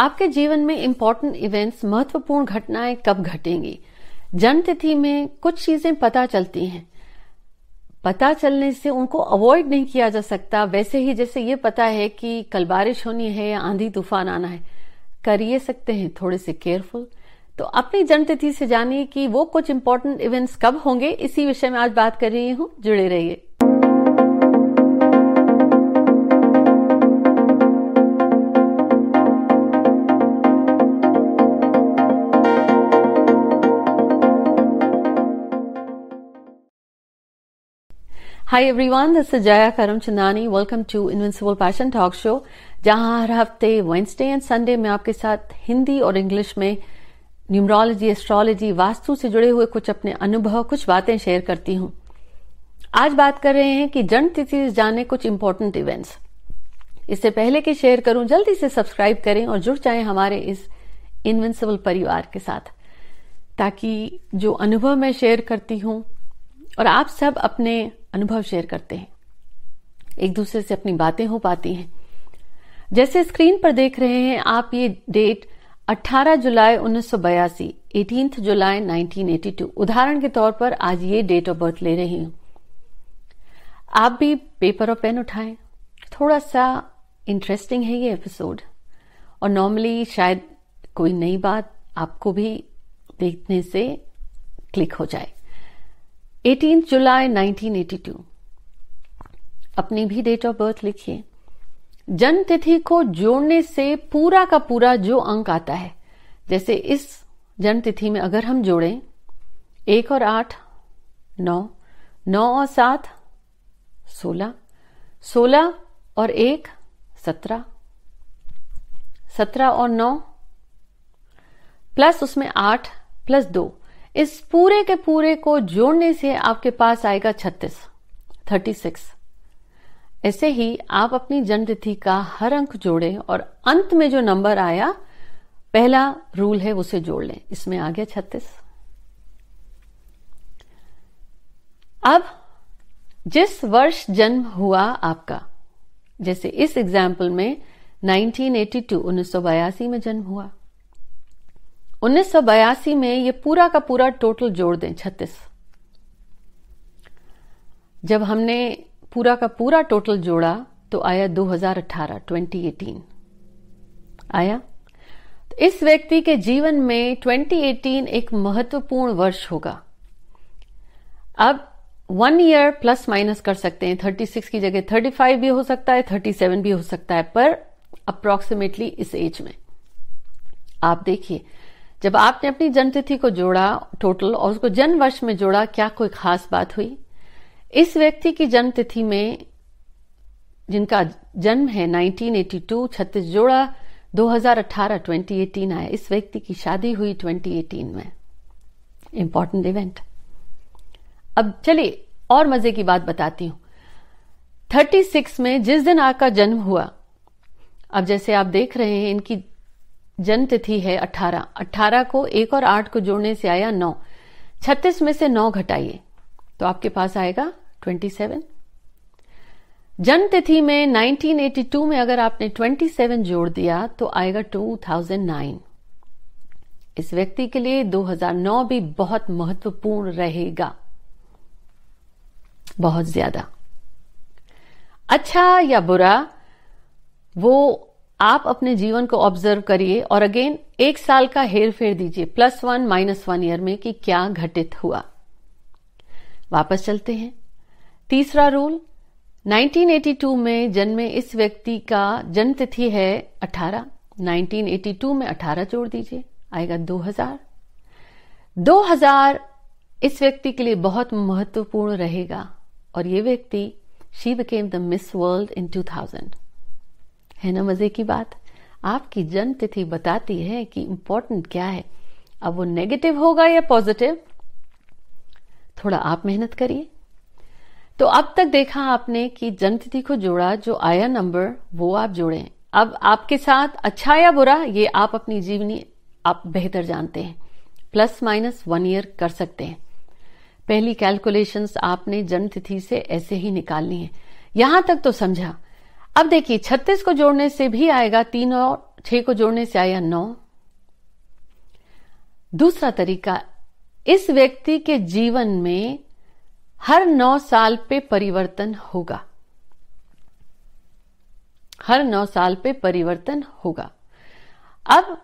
आपके जीवन में इम्पोर्टेंट इवेंट्स महत्वपूर्ण घटनाएं कब घटेंगी जन्म तिथि में कुछ चीजें पता चलती हैं पता चलने से उनको अवॉइड नहीं किया जा सकता वैसे ही जैसे ये पता है कि कल बारिश होनी है या आंधी तूफान आना है कर ये सकते हैं थोड़े से केयरफुल तो अपनी जन्म तिथि से जानिए कि वो कुछ इम्पोर्टेंट इवेंट्स कब होंगे इसी विषय में आज बात कर रही हूं जुड़े रहिए Hi everyone, this is Jaya Karamchandani. Welcome to Invincible Passion Talk Show, जहां हर हफ्ते वेंसडे एंड संडे में आपके साथ हिंदी और इंग्लिश में न्यूमरोलॉजी एस्ट्रोलॉजी वास्तु से जुड़े हुए कुछ अपने अनुभव कुछ बातें शेयर करती हूं आज बात कर रहे हैं कि जन्म तिथि जाने कुछ इम्पोर्टेंट इवेंट्स इससे पहले कि शेयर करूं जल्दी से सब्सक्राइब करें और जुड़ जाएं हमारे इस इनविंसिबल परिवार के साथ ताकि जो अनुभव मैं शेयर करती हूं और आप सब अपने अनुभव शेयर करते हैं एक दूसरे से अपनी बातें हो पाती हैं जैसे स्क्रीन पर देख रहे हैं आप ये डेट 18 जुलाई बयासी 18 जुलाई 1982 उदाहरण के तौर पर आज ये डेट ऑफ बर्थ ले रही हूं आप भी पेपर और पेन उठाएं थोड़ा सा इंटरेस्टिंग है ये एपिसोड और नॉर्मली शायद कोई नई बात आपको भी देखने से क्लिक हो जाए एटीन जुलाई 1982 अपनी भी डेट ऑफ बर्थ लिखिए जन्म तिथि को जोड़ने से पूरा का पूरा जो अंक आता है जैसे इस जन्म तिथि में अगर हम जोड़ें एक और आठ नौ नौ और सात सोलह सोलह और एक सत्रह सत्रह और नौ प्लस उसमें आठ प्लस दो इस पूरे के पूरे को जोड़ने से आपके पास आएगा छत्तीस थर्टी सिक्स ऐसे ही आप अपनी जन्मतिथि का हर अंक जोड़े और अंत में जो नंबर आया पहला रूल है उसे जोड़ लें इसमें आ गया छत्तीस अब जिस वर्ष जन्म हुआ आपका जैसे इस एग्जाम्पल में 1982 1982 में जन्म हुआ 1982 में ये पूरा का पूरा टोटल जोड़ दें 36 जब हमने पूरा का पूरा टोटल जोड़ा तो आया 2018 2018 आया तो इस व्यक्ति के जीवन में 2018 एक महत्वपूर्ण वर्ष होगा अब वन ईयर प्लस माइनस कर सकते हैं 36 की जगह 35 भी हो सकता है 37 भी हो सकता है पर अप्रोक्सीमेटली इस एज में आप देखिए जब आपने अपनी जन्मतिथि को जोड़ा टोटल और उसको जन्म वर्ष में जोड़ा क्या कोई खास बात हुई इस व्यक्ति की जन्मतिथि में जिनका जन्म है 1982 छत्तीस जोड़ा 2018 2018 आया इस व्यक्ति की शादी हुई 2018 में इम्पोर्टेंट इवेंट अब चलिए और मजे की बात बताती हूं 36 में जिस दिन आपका जन्म हुआ अब जैसे आप देख रहे हैं इनकी जन्म तिथि है अठारह अठारह को एक और आठ को जोड़ने से आया नौ छत्तीस में से नौ घटाइए तो आपके पास आएगा ट्वेंटी सेवन जन्म तिथि में 1982 में अगर आपने 27 जोड़ दिया तो आएगा 2009 इस व्यक्ति के लिए 2009 भी बहुत महत्वपूर्ण रहेगा बहुत ज्यादा अच्छा या बुरा वो आप अपने जीवन को ऑब्जर्व करिए और अगेन एक साल का हेर फेर दीजिए plus one minus one year में कि क्या घटित हुआ वापस चलते हैं तीसरा रूल 1982 में जन्मे इस व्यक्ति का जन्म तिथि है 18 1982 में 18 जोड़ दीजिए आएगा 2000 2000 इस व्यक्ति के लिए बहुत महत्वपूर्ण रहेगा और ये व्यक्ति she became the Miss World in 2000 है ना मजे की बात आपकी जन्म तिथि बताती है कि इम्पोर्टेंट क्या है अब वो नेगेटिव होगा या पॉजिटिव थोड़ा आप मेहनत करिए तो अब तक देखा आपने कि जन्मतिथि को जोड़ा जो आया नंबर वो आप जोड़े अब आपके साथ अच्छा या बुरा ये आप अपनी जीवनी आप बेहतर जानते हैं प्लस माइनस वन ईयर कर सकते हैं पहली कैलकुलेशंस आपने जन्मतिथि से ऐसे ही निकालनी है यहां तक तो समझा अब देखिए छत्तीस को जोड़ने से भी आएगा तीन और छह को जोड़ने से आया नौ दूसरा तरीका इस व्यक्ति के जीवन में हर नौ साल पे परिवर्तन होगा हर नौ साल पे परिवर्तन होगा अब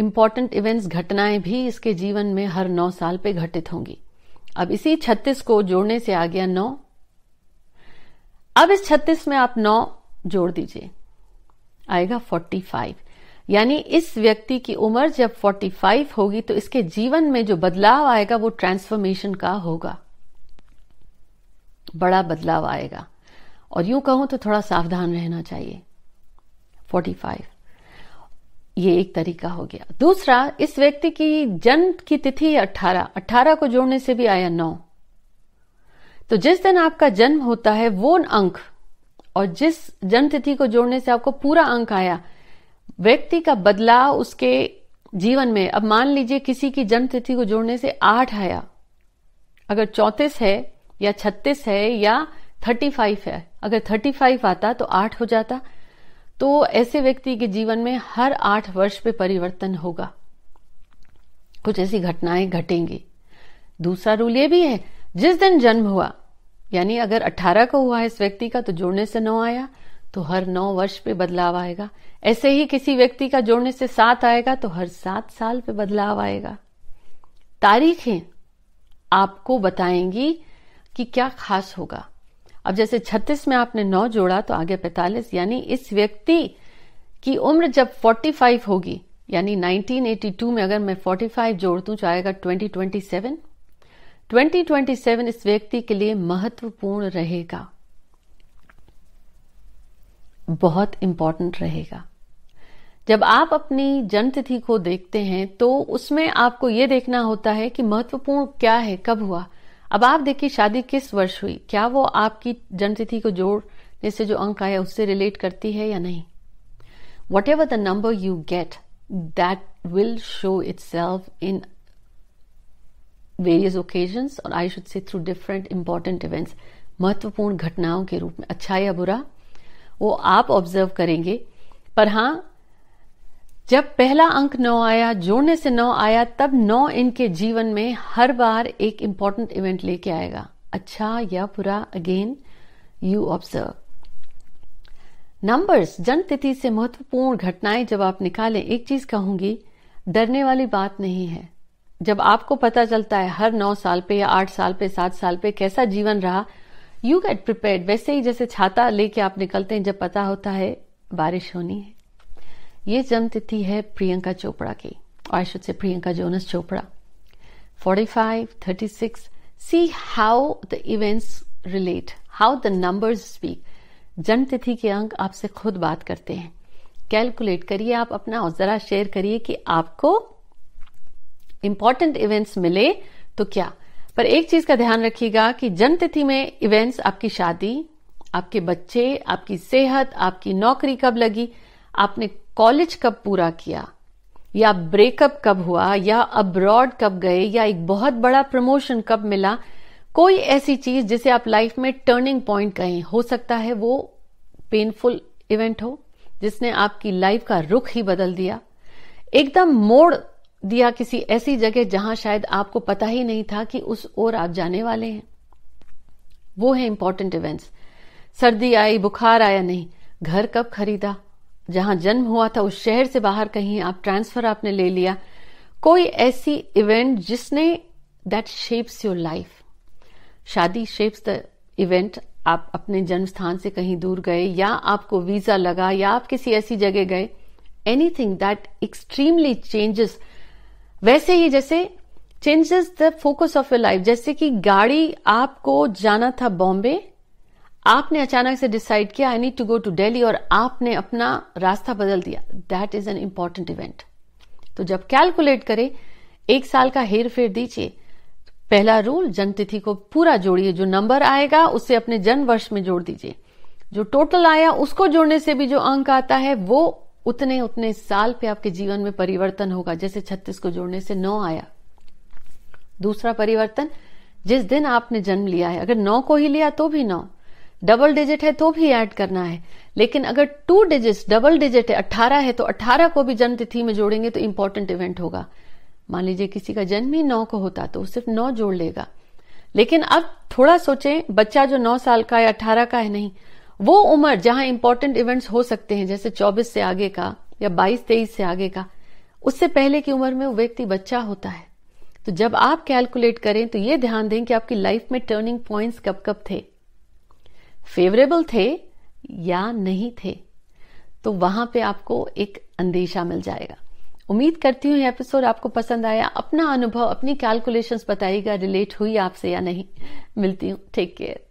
इंपॉर्टेंट इवेंट्स घटनाएं भी इसके जीवन में हर नौ साल पे घटित होंगी अब इसी छत्तीस को जोड़ने से आ गया नौ अब इस छत्तीस में आप नौ जोड़ दीजिए आएगा फोर्टी फाइव यानी इस व्यक्ति की उम्र जब 45 होगी तो इसके जीवन में जो बदलाव आएगा वो ट्रांसफॉर्मेशन का होगा बड़ा बदलाव आएगा और यूं कहूं तो थोड़ा सावधान रहना चाहिए 45 ये एक तरीका हो गया दूसरा इस व्यक्ति की जन्म की तिथि 18 18 को जोड़ने से भी आया 9 तो जिस दिन आपका जन्म होता है वो अंक और जिस जन्म तिथि को जोड़ने से आपको पूरा अंक आया व्यक्ति का बदलाव उसके जीवन में अब मान लीजिए किसी की जन्म तिथि को जोड़ने से आठ आया अगर चौतीस है या छत्तीस है या थर्टी फाइव है अगर थर्टी फाइव आता तो आठ हो जाता तो ऐसे व्यक्ति के जीवन में हर आठ वर्ष पे परिवर्तन होगा कुछ ऐसी घटनाएं घटेंगी दूसरा रूल ये भी है जिस दिन जन्म हुआ यानी अगर 18 को हुआ है इस व्यक्ति का तो जोड़ने से नौ आया तो हर नौ वर्ष पे बदलाव आएगा ऐसे ही किसी व्यक्ति का जोड़ने से सात आएगा तो हर सात साल पे बदलाव आएगा तारीखें आपको बताएंगी कि क्या खास होगा अब जैसे 36 में आपने 9 जोड़ा तो आगे 45 यानी इस व्यक्ति की उम्र जब 45 होगी यानी 1982 में अगर मैं 45 जोड़ दूं तो आएगा 2027 2027 इस व्यक्ति के लिए महत्वपूर्ण रहेगा बहुत इंपॉर्टेंट रहेगा जब आप अपनी जन्मतिथि को देखते हैं तो उसमें आपको यह देखना होता है कि महत्वपूर्ण क्या है कब हुआ अब आप देखिए शादी किस वर्ष हुई क्या वो आपकी जन्मतिथि को जोड़ने से जो अंक आया उससे रिलेट करती है या नहीं whatever the number you get will show it itself in various occasions और I should say through different important events महत्वपूर्ण घटनाओं के रूप में अच्छा या बुरा वो आप ऑब्जर्व करेंगे पर हाँ जब पहला अंक नौ आया जोड़ने से नौ आया तब नौ इनके जीवन में हर बार एक इम्पोर्टेंट इवेंट लेके आएगा अच्छा या बुरा अगेन यू ऑब्जर्व नंबर्स जन्मतिथि से महत्वपूर्ण घटनाएं जब आप निकालें एक चीज कहूंगी डरने वाली बात नहीं है जब आपको पता चलता है हर नौ साल पे या आठ साल पे सात साल पे कैसा जीवन रहा यू गेट प्रिपेयर वैसे ही जैसे छाता लेके आप निकलते हैं जब पता होता है बारिश होनी है ये जन्म तिथि है प्रियंका चोपड़ा की I should say Priyanka Jonas Chopra 45 36 see how the events relate how the numbers speak जन्म तिथि के अंक आपसे खुद बात करते हैं कैलकुलेट करिए आप अपना और जरा शेयर करिए कि आपको इंपॉर्टेंट इवेंट्स मिले तो क्या पर एक चीज का ध्यान रखिएगा कि जन्मतिथि में इवेंट्स आपकी शादी आपके बच्चे आपकी सेहत आपकी नौकरी कब लगी आपने कॉलेज कब पूरा किया या ब्रेकअप कब हुआ या अब्रॉड कब गए या एक बहुत बड़ा प्रमोशन कब मिला कोई ऐसी चीज जिसे आप लाइफ में टर्निंग पॉइंट कहें हो सकता है वो पेनफुल इवेंट हो जिसने आपकी लाइफ का रुख ही बदल दिया एकदम मोड़ दिया किसी ऐसी जगह जहां शायद आपको पता ही नहीं था कि उस ओर आप जाने वाले हैं वो है इंपॉर्टेंट इवेंट्स सर्दी आई बुखार आया नहीं घर कब खरीदा जहां जन्म हुआ था उस शहर से बाहर कहीं आप ट्रांसफर आपने ले लिया कोई ऐसी इवेंट जिसने दैट शेप्स योर लाइफ शादी शेप्स द इवेंट आप अपने जन्म स्थान से कहीं दूर गए या आपको वीजा लगा या आप किसी ऐसी जगह गए एनीथिंग दैट एक्सट्रीमली चेंजेस वैसे ही जैसे changes the focus of your life जैसे कि गाड़ी आपको जाना था बॉम्बे आपने अचानक से डिसाइड किया I need to go to Delhi और आपने अपना रास्ता बदल दिया that is an important event तो जब कैलकुलेट करें एक साल का हेर फेर दीजिए पहला रूल जन्मतिथि को पूरा जोड़िए जो नंबर आएगा उसे अपने जन्म वर्ष में जोड़ दीजिए जो टोटल आया उसको जोड़ने से भी जो अंक आता है वो उतने उतने साल पे आपके जीवन में परिवर्तन होगा जैसे छत्तीस को जोड़ने से नौ आया दूसरा परिवर्तन जिस दिन आपने जन्म लिया है अगर नौ को ही लिया तो भी नौ डबल डिजिट है तो भी ऐड करना है लेकिन अगर टू डिजिट डबल डिजिट है अट्ठारह है तो अट्ठारह को भी जन्म तिथि में जोड़ेंगे तो इम्पोर्टेंट इवेंट होगा मान लीजिए किसी का जन्म ही नौ को होता तो सिर्फ नौ जोड़ लेगा लेकिन अब थोड़ा सोचें बच्चा जो नौ साल का है अट्ठारह का है नहीं वो उम्र जहां इंपॉर्टेंट इवेंट्स हो सकते हैं जैसे 24 से आगे का या 22 तेईस से आगे का उससे पहले की उम्र में वो व्यक्ति बच्चा होता है तो जब आप कैलकुलेट करें तो ये ध्यान दें कि आपकी लाइफ में टर्निंग पॉइंट्स कब कब थे फेवरेबल थे या नहीं थे तो वहां पे आपको एक अंदेशा मिल जाएगा उम्मीद करती हूँ एपिसोड आपको पसंद आया अपना अनुभव अपनी कैलकुलेशंस बताइएगा रिलेट हुई आपसे या नहीं मिलती हूँ टेक केयर